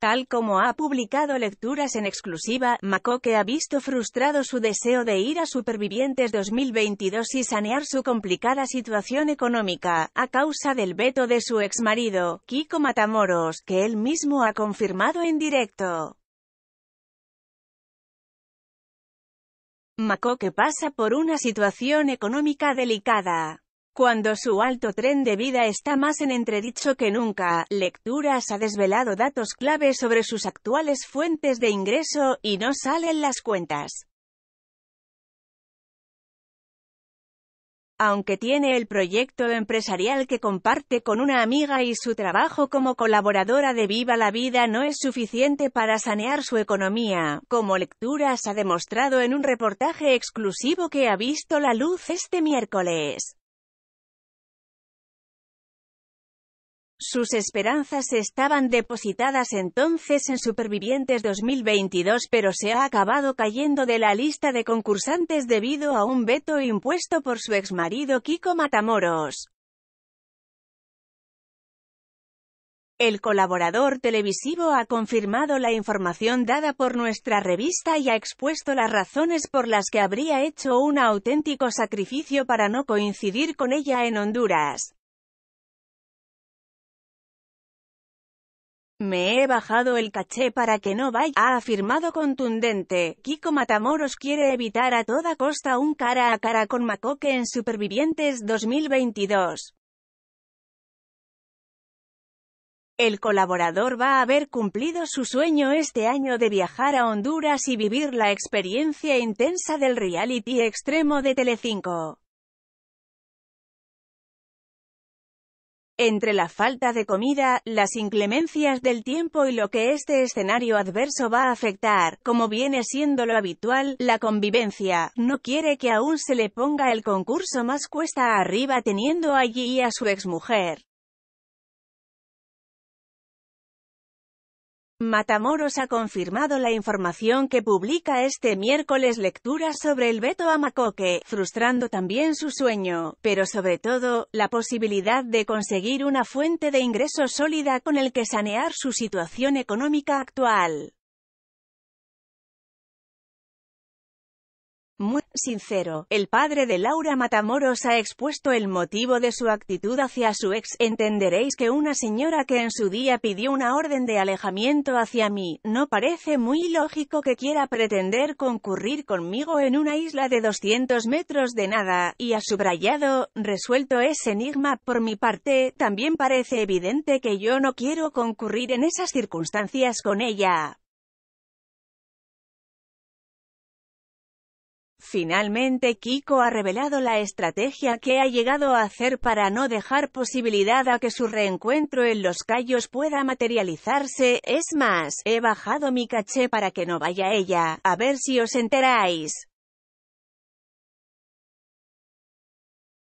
Tal como ha publicado Lecturas en exclusiva, Makoke ha visto frustrado su deseo de ir a Supervivientes 2022 y sanear su complicada situación económica, a causa del veto de su exmarido, Kiko Matamoros, que él mismo ha confirmado en directo. Makoke pasa por una situación económica delicada cuando su alto tren de vida está más en entredicho que nunca. Lecturas ha desvelado datos clave sobre sus actuales fuentes de ingreso, y no salen las cuentas. aunque tiene el proyecto empresarial que comparte con una amiga y su trabajo como colaboradora de Viva la Vida no es suficiente para sanear su economía, como Lecturas ha demostrado en un reportaje exclusivo que ha visto la luz este miércoles. Sus esperanzas estaban depositadas entonces en Supervivientes 2022 pero se ha acabado cayendo de la lista de concursantes debido a un veto impuesto por su exmarido Kiko Matamoros. El colaborador televisivo ha confirmado la información dada por nuestra revista y ha expuesto las razones por las que habría hecho un auténtico sacrificio para no coincidir con ella en Honduras. Me he bajado el caché para que no vaya, ha afirmado contundente. Kiko Matamoros quiere evitar a toda costa un cara a cara con Makoke en Supervivientes 2022. El colaborador va a haber cumplido su sueño este año de viajar a Honduras y vivir la experiencia intensa del reality extremo de Telecinco. Entre la falta de comida, las inclemencias del tiempo y lo que este escenario adverso va a afectar, como viene siendo lo habitual, la convivencia, no quiere que aún se le ponga el concurso más cuesta arriba teniendo allí a su exmujer. Matamoros ha confirmado la información que publica este miércoles lecturas sobre el veto a Macoque, frustrando también su sueño, pero sobre todo, la posibilidad de conseguir una fuente de ingresos sólida con el que sanear su situación económica actual. Muy sincero, el padre de Laura Matamoros ha expuesto el motivo de su actitud hacia su ex. Entenderéis que una señora que en su día pidió una orden de alejamiento hacia mí, no parece muy lógico que quiera pretender concurrir conmigo en una isla de 200 metros de nada, y ha subrayado, resuelto ese enigma. Por mi parte, también parece evidente que yo no quiero concurrir en esas circunstancias con ella. Finalmente Kiko ha revelado la estrategia que ha llegado a hacer para no dejar posibilidad a que su reencuentro en Los callos pueda materializarse, es más, he bajado mi caché para que no vaya ella, a ver si os enteráis.